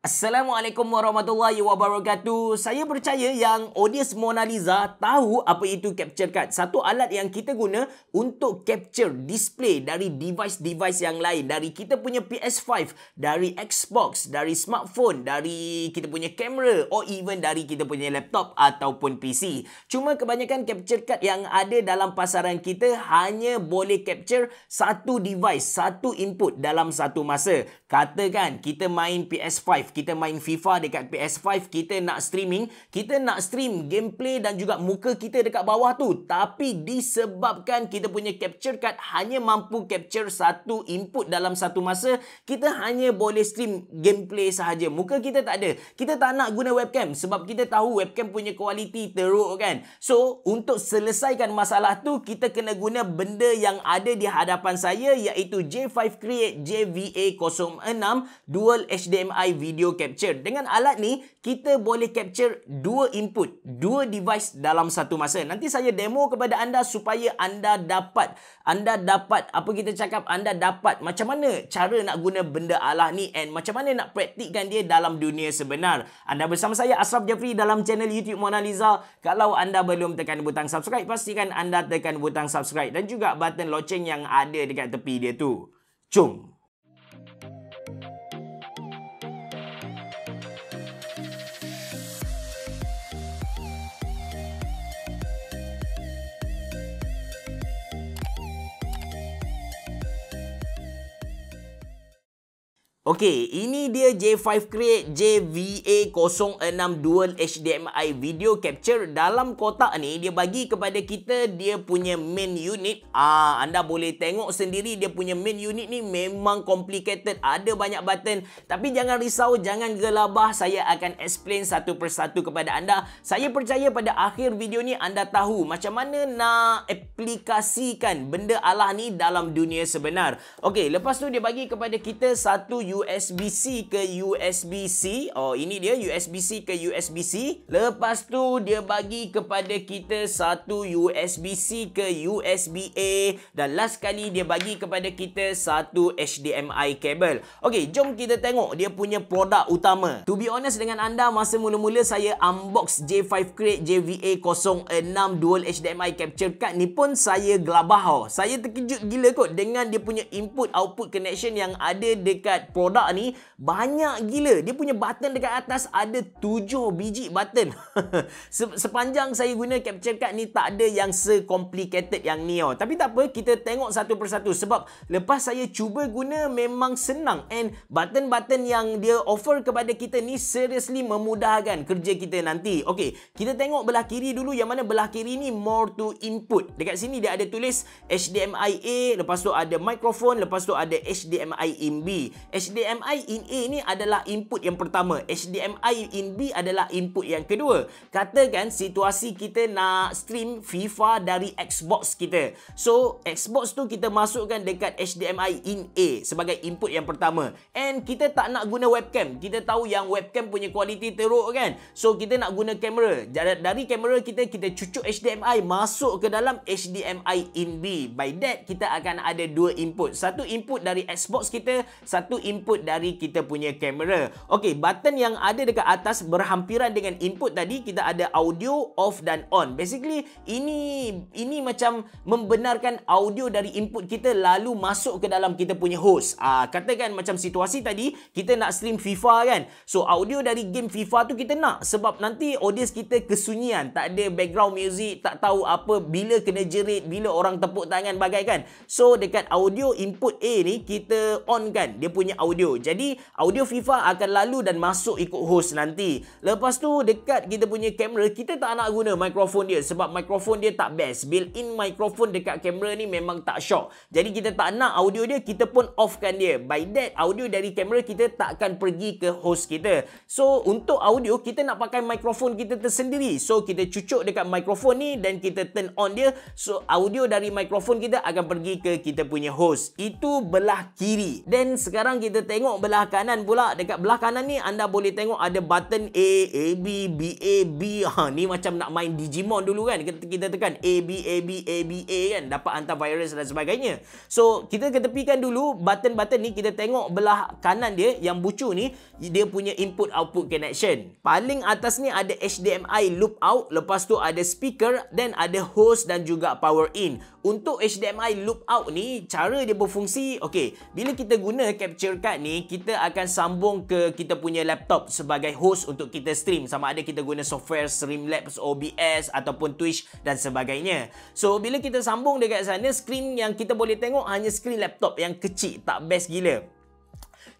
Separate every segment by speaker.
Speaker 1: Assalamualaikum warahmatullahi wabarakatuh. Saya percaya yang audience Mona Lisa tahu apa itu capture card. Satu alat yang kita guna untuk capture display dari device-device yang lain. Dari kita punya PS5, dari Xbox, dari smartphone, dari kita punya kamera or even dari kita punya laptop ataupun PC. Cuma kebanyakan capture card yang ada dalam pasaran kita hanya boleh capture satu device, satu input dalam satu masa. Katakan kita main PS5 kita main FIFA dekat PS5, kita nak streaming, kita nak stream gameplay dan juga muka kita dekat bawah tu. Tapi disebabkan kita punya capture card hanya mampu capture satu input dalam satu masa, kita hanya boleh stream gameplay sahaja. Muka kita tak ada. Kita tak nak guna webcam sebab kita tahu webcam punya kualiti teruk kan. So, untuk selesaikan masalah tu, kita kena guna benda yang ada di hadapan saya iaitu J5 Create JVA06 Dual HDMI Video video capture. Dengan alat ni, kita boleh capture dua input, dua device dalam satu masa. Nanti saya demo kepada anda supaya anda dapat, anda dapat, apa kita cakap, anda dapat macam mana cara nak guna benda alat ni and macam mana nak praktikkan dia dalam dunia sebenar. Anda bersama saya, Asraf Jafri dalam channel YouTube Mona Lisa. Kalau anda belum tekan butang subscribe, pastikan anda tekan butang subscribe dan juga button loceng yang ada dekat tepi dia tu. Jom! Okey, ini dia J5 Create JVA06 Dual HDMI Video Capture. Dalam kotak ni, dia bagi kepada kita dia punya main unit. Ah, Anda boleh tengok sendiri dia punya main unit ni memang complicated. Ada banyak button. Tapi jangan risau, jangan gelabah. Saya akan explain satu persatu kepada anda. Saya percaya pada akhir video ni anda tahu macam mana nak aplikasikan benda Allah ni dalam dunia sebenar. Okey, lepas tu dia bagi kepada kita satu USB-C ke USB-C. Oh, ini dia USB-C ke USB-C. Lepas tu dia bagi kepada kita satu USB-C ke USB-A dan last kali dia bagi kepada kita satu HDMI kabel. Okey, jom kita tengok dia punya produk utama. To be honest dengan anda masa mula-mula saya unbox J5 Crate JVA06 dual HDMI capture card ni pun saya gelabah. oh, Saya terkejut gila kot dengan dia punya input output connection yang ada dekat produk produk ni banyak gila. Dia punya button dekat atas ada tujuh biji button. Sepanjang saya guna capture card ni tak ada yang secomplicated yang ni. Oh. Tapi tak apa, kita tengok satu persatu. Sebab lepas saya cuba guna memang senang. And button-button yang dia offer kepada kita ni seriously memudahkan kerja kita nanti. Okay, kita tengok belah kiri dulu yang mana belah kiri ni more to input. Dekat sini dia ada tulis HDMI A, lepas tu ada microphone, lepas tu ada HDMI MB. HDMI HDMI in A ni adalah input yang pertama HDMI in B adalah input yang kedua katakan situasi kita nak stream FIFA dari Xbox kita so Xbox tu kita masukkan dekat HDMI in A sebagai input yang pertama and kita tak nak guna webcam kita tahu yang webcam punya kualiti teruk kan so kita nak guna kamera dari kamera kita kita cucuk HDMI masuk ke dalam HDMI in B by that kita akan ada dua input satu input dari Xbox kita satu input input dari kita punya kamera. Okey, button yang ada dekat atas berhampiran dengan input tadi kita ada audio off dan on. Basically, ini ini macam membenarkan audio dari input kita lalu masuk ke dalam kita punya host. Ah, katakan macam situasi tadi kita nak stream FIFA kan. So, audio dari game FIFA tu kita nak sebab nanti audience kita kesunyian, tak ada background music, tak tahu apa bila kena jerit, bila orang tepuk tangan bagaikan. So, dekat audio input A ni kita on kan. Dia punya audio audio. Jadi audio FIFA akan lalu dan masuk ikut host nanti. Lepas tu dekat kita punya kamera, kita tak nak guna mikrofon dia sebab mikrofon dia tak best. Built-in mikrofon dekat kamera ni memang tak syok. Jadi kita tak nak audio dia, kita pun offkan dia. By that, audio dari kamera kita takkan pergi ke host kita. So untuk audio, kita nak pakai mikrofon kita tersendiri. So kita cucuk dekat mikrofon ni dan kita turn on dia. So audio dari mikrofon kita akan pergi ke kita punya host. Itu belah kiri. dan sekarang kita kita tengok belah kanan pula dekat belah kanan ni anda boleh tengok ada button A A B B A B ha ni macam nak main Digimon dulu kan kita, kita tekan A B A B A B A kan dapat hantar virus dan sebagainya so kita ketepikan dulu button-button ni kita tengok belah kanan dia yang bucu ni dia punya input output connection paling atas ni ada HDMI loop out lepas tu ada speaker then ada host dan juga power in untuk HDMI loop out ni cara dia berfungsi okey bila kita guna capture dekat ni kita akan sambung ke kita punya laptop sebagai host untuk kita stream sama ada kita guna software Streamlabs, OBS ataupun Twitch dan sebagainya. So bila kita sambung dekat sana screen yang kita boleh tengok hanya screen laptop yang kecil tak best gila.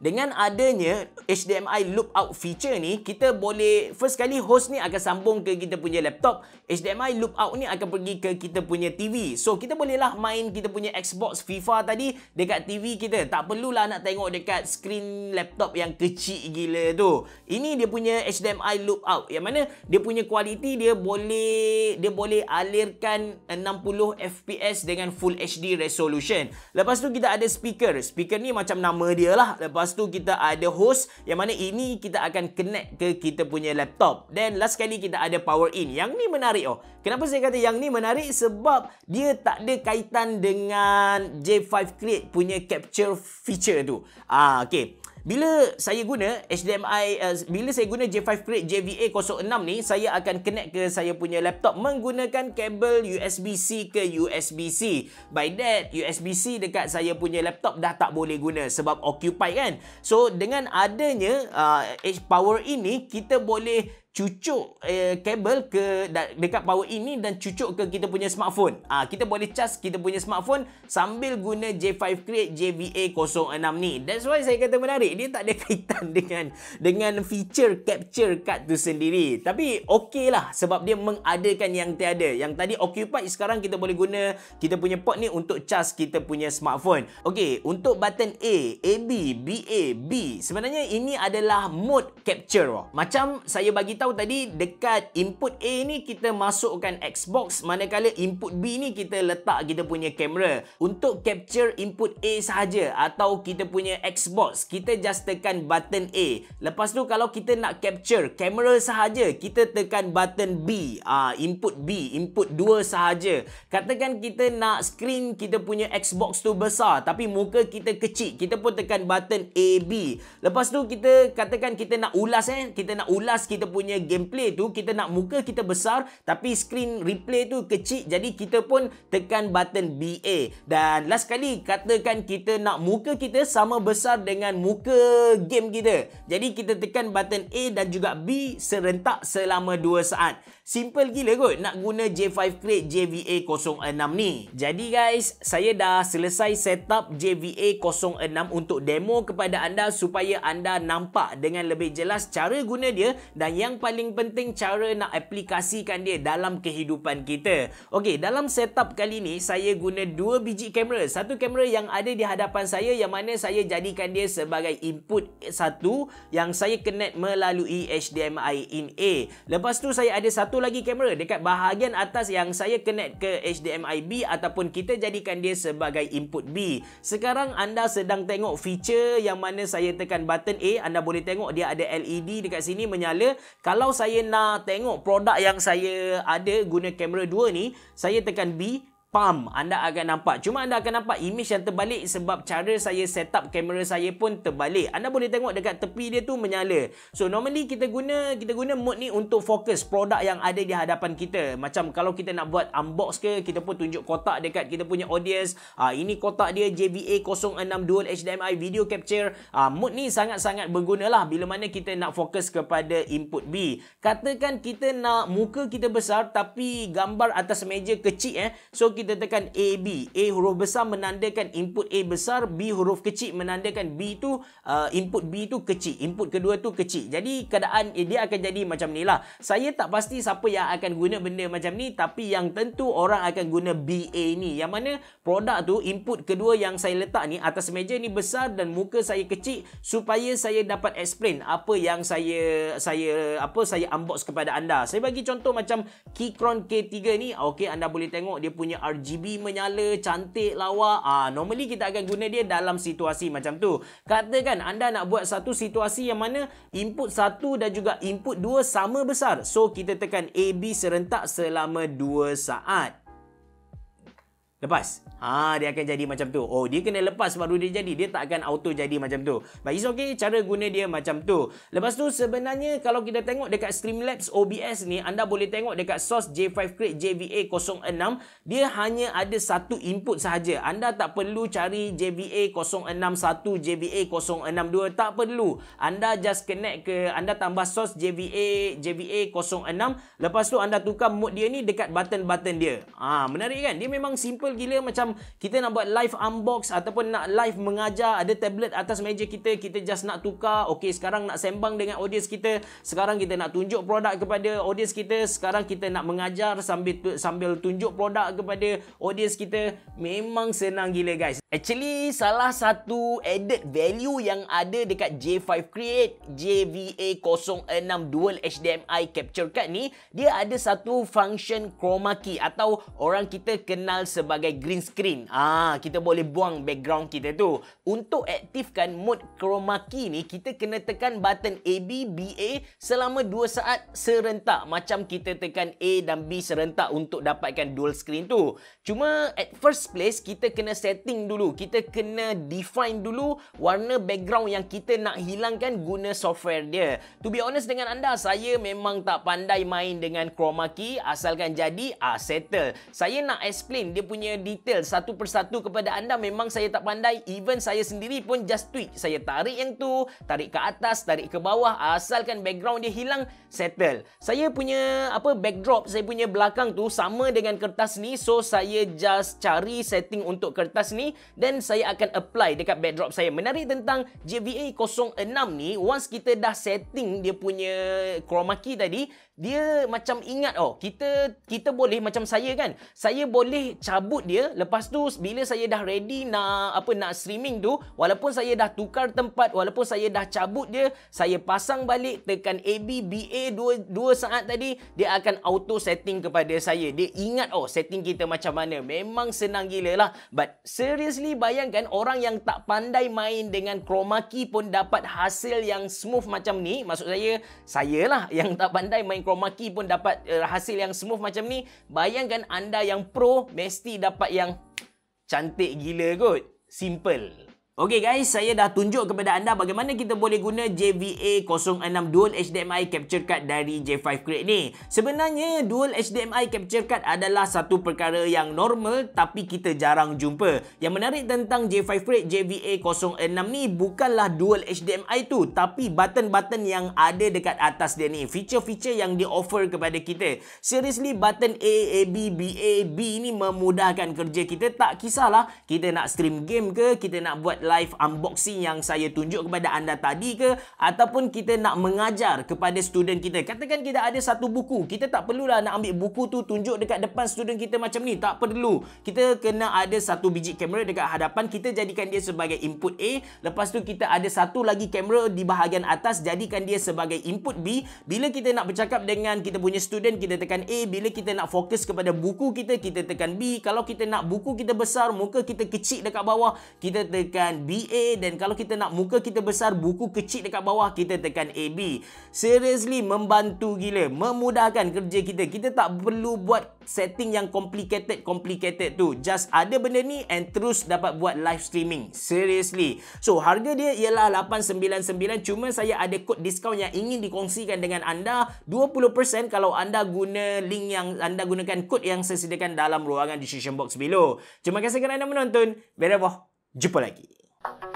Speaker 1: Dengan adanya HDMI loop out feature ni, kita boleh first kali host ni akan sambung ke kita punya laptop, HDMI loop out ni akan pergi ke kita punya TV. So kita bolehlah main kita punya Xbox FIFA tadi dekat TV kita. Tak perlulah nak tengok dekat screen laptop yang kecil gila tu. Ini dia punya HDMI loop out. Yang mana dia punya kualiti dia boleh dia boleh alirkan 60 fps dengan full HD resolution. Lepas tu kita ada speaker. Speaker ni macam nama dia lah lepas tu kita ada host yang mana ini kita akan connect ke kita punya laptop dan last kali kita ada power in yang ni menarik oh kenapa saya kata yang ni menarik sebab dia tak ada kaitan dengan J5 create punya capture feature tu ah okay. Bila saya guna HDMI, uh, eh, bila saya guna J5 Create JVA06 ni, saya akan connect ke saya punya laptop menggunakan kabel USB-C ke USB-C. By that, USB-C dekat saya punya laptop dah tak boleh guna sebab occupied kan. So, dengan adanya uh, H-Power ini, kita boleh cucuk eh, kabel ke dekat power ini dan cucuk ke kita punya smartphone. Ah kita boleh charge kita punya smartphone sambil guna J5 Create JVA06 ni. That's why saya kata menarik. Dia tak ada kaitan dengan dengan feature capture card tu sendiri. Tapi okay lah sebab dia mengadakan yang tiada. Yang tadi occupied sekarang kita boleh guna kita punya port ni untuk charge kita punya smartphone. Okey untuk button A, AB, BA, B. Sebenarnya ini adalah mode capture. Macam saya bagi tahu tadi dekat input A ni kita masukkan Xbox manakala input B ni kita letak kita punya kamera untuk capture input A sahaja atau kita punya Xbox kita just tekan button A lepas tu kalau kita nak capture kamera sahaja kita tekan button B uh, input B input 2 sahaja katakan kita nak screen kita punya Xbox tu besar tapi muka kita kecil kita pun tekan button AB. lepas tu kita katakan kita nak ulas eh kita nak ulas kita punya punya gameplay tu kita nak muka kita besar tapi screen replay tu kecil jadi kita pun tekan button BA dan last kali katakan kita nak muka kita sama besar dengan muka game kita jadi kita tekan button A dan juga B serentak selama 2 saat simple gila kot nak guna J5 Crate JVA06 ni jadi guys saya dah selesai setup JVA06 untuk demo kepada anda supaya anda nampak dengan lebih jelas cara guna dia dan yang paling penting cara nak aplikasikan dia dalam kehidupan kita. Okey, dalam setup kali ni saya guna dua biji kamera. Satu kamera yang ada di hadapan saya yang mana saya jadikan dia sebagai input satu yang saya connect melalui HDMI in A. Lepas tu saya ada satu lagi kamera dekat bahagian atas yang saya connect ke HDMI B ataupun kita jadikan dia sebagai input B. Sekarang anda sedang tengok feature yang mana saya tekan button A, anda boleh tengok dia ada LED dekat sini menyala kalau saya nak tengok produk yang saya ada guna kamera 2 ni, saya tekan B pam anda akan nampak cuma anda akan nampak image yang terbalik sebab cara saya set up kamera saya pun terbalik anda boleh tengok dekat tepi dia tu menyala so normally kita guna kita guna mode ni untuk fokus produk yang ada di hadapan kita macam kalau kita nak buat unbox ke kita pun tunjuk kotak dekat kita punya audience ah ini kotak dia JBA 062 HDMI video capture ah mode ni sangat-sangat bergunalah bila mana kita nak fokus kepada input B katakan kita nak muka kita besar tapi gambar atas meja kecil eh so kita tekan B. A huruf besar menandakan input A besar, B huruf kecil menandakan B tu uh, input B tu kecil, input kedua tu kecil. Jadi keadaan eh, dia akan jadi macam ni lah. Saya tak pasti siapa yang akan guna benda macam ni tapi yang tentu orang akan guna B A ni. Yang mana produk tu input kedua yang saya letak ni atas meja ni besar dan muka saya kecil supaya saya dapat explain apa yang saya saya apa saya unbox kepada anda. Saya bagi contoh macam Keychron K3 ni, okey anda boleh tengok dia punya RGB menyala cantik lawa ah normally kita akan guna dia dalam situasi macam tu katakan anda nak buat satu situasi yang mana input satu dan juga input dua sama besar so kita tekan AB serentak selama dua saat lepas. Ha dia akan jadi macam tu. Oh dia kena lepas baru dia jadi. Dia tak akan auto jadi macam tu. But it's okay cara guna dia macam tu. Lepas tu sebenarnya kalau kita tengok dekat Streamlabs OBS ni anda boleh tengok dekat source J5 Crate JVA06 dia hanya ada satu input sahaja. Anda tak perlu cari JVA061 JVA062 tak perlu. Anda just connect ke anda tambah source JVA JVA06 lepas tu anda tukar mode dia ni dekat button-button dia. Ha menarik kan? Dia memang simple cool gila macam kita nak buat live unbox ataupun nak live mengajar ada tablet atas meja kita kita just nak tukar okey sekarang nak sembang dengan audience kita sekarang kita nak tunjuk produk kepada audience kita sekarang kita nak mengajar sambil sambil tunjuk produk kepada audience kita memang senang gila guys actually salah satu added value yang ada dekat J5 Create JVA06 dual HDMI capture card ni dia ada satu function chroma key atau orang kita kenal sebagai sebagai green screen. Ah, kita boleh buang background kita tu. Untuk aktifkan mode chroma key ni, kita kena tekan button ABBA selama 2 saat serentak. Macam kita tekan A dan B serentak untuk dapatkan dual screen tu. Cuma at first place, kita kena setting dulu. Kita kena define dulu warna background yang kita nak hilangkan guna software dia. To be honest dengan anda, saya memang tak pandai main dengan chroma key. Asalkan jadi, ah settle. Saya nak explain dia punya punya detail satu persatu kepada anda memang saya tak pandai even saya sendiri pun just tweak saya tarik yang tu tarik ke atas tarik ke bawah asalkan background dia hilang settle saya punya apa backdrop saya punya belakang tu sama dengan kertas ni so saya just cari setting untuk kertas ni dan saya akan apply dekat backdrop saya menarik tentang JVA 06 ni once kita dah setting dia punya chroma key tadi dia macam ingat oh kita kita boleh macam saya kan saya boleh cabut dia lepas tu bila saya dah ready nak apa nak streaming tu walaupun saya dah tukar tempat walaupun saya dah cabut dia saya pasang balik tekan AB BA 2 2 saat tadi dia akan auto setting kepada saya dia ingat oh setting kita macam mana memang senang gila lah but seriously bayangkan orang yang tak pandai main dengan chroma key pun dapat hasil yang smooth macam ni maksud saya saya lah yang tak pandai main Pro Maki pun dapat uh, hasil yang smooth macam ni. Bayangkan anda yang pro mesti dapat yang cantik gila kot. Simple. Okey guys, saya dah tunjuk kepada anda bagaimana kita boleh guna JVA-06 Dual HDMI Capture Card dari J5 Create ni. Sebenarnya, Dual HDMI Capture Card adalah satu perkara yang normal tapi kita jarang jumpa. Yang menarik tentang J5 Create JVA-06 ni bukanlah Dual HDMI tu tapi button-button yang ada dekat atas dia ni. Feature-feature yang di offer kepada kita. Seriously, button A, A, B, B, A, B ni memudahkan kerja kita. Tak kisahlah kita nak stream game ke, kita nak buat live unboxing yang saya tunjuk kepada anda tadi ke ataupun kita nak mengajar kepada student kita katakan kita ada satu buku kita tak perlulah nak ambil buku tu tunjuk dekat depan student kita macam ni tak perlu kita kena ada satu biji kamera dekat hadapan kita jadikan dia sebagai input A lepas tu kita ada satu lagi kamera di bahagian atas jadikan dia sebagai input B bila kita nak bercakap dengan kita punya student kita tekan A bila kita nak fokus kepada buku kita kita tekan B kalau kita nak buku kita besar muka kita kecil dekat bawah kita tekan BA dan kalau kita nak muka kita besar buku kecil dekat bawah kita tekan AB seriously membantu gila memudahkan kerja kita kita tak perlu buat setting yang complicated complicated tu just ada benda ni and terus dapat buat live streaming seriously so harga dia ialah 899 cuma saya ada kod diskaun yang ingin dikongsikan dengan anda 20% kalau anda guna link yang anda gunakan kod yang saya sediakan dalam ruangan description box below terima kasih kerana menonton bye bye jumpa lagi you